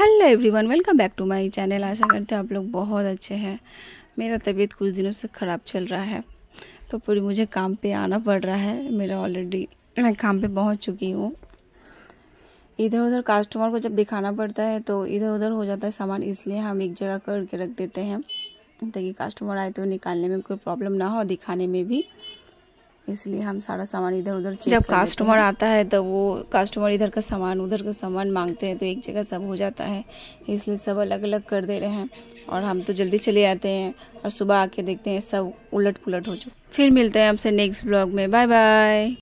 hello everyone welcome back to my channel आशा करते हैं आप लोग बहुत अच्छे हैं मेरा तबीयत कुछ दिनों से ख़राब चल रहा है तो पूरी मुझे काम पे आना पड़ रहा है मेरा ऑलरेडी मैं काम पे पहुंच चुकी हूँ इधर उधर कस्टमर को जब दिखाना पड़ता है तो इधर उधर हो जाता है सामान इसलिए हम एक जगह करके रख देते हैं ताकि कस्टमर आए तो निकालने में कोई प्रॉब्लम ना हो दिखाने में भी इसलिए हम सारा सामान इधर उधर जब कस्टमर आता है तो वो कस्टमर इधर का सामान उधर का सामान मांगते हैं तो एक जगह सब हो जाता है इसलिए सब अलग अलग कर दे रहे हैं और हम तो जल्दी चले आते हैं और सुबह आके देखते हैं सब उलट पुलट हो चुके फिर मिलते हैं आपसे नेक्स्ट ब्लॉग में बाय बाय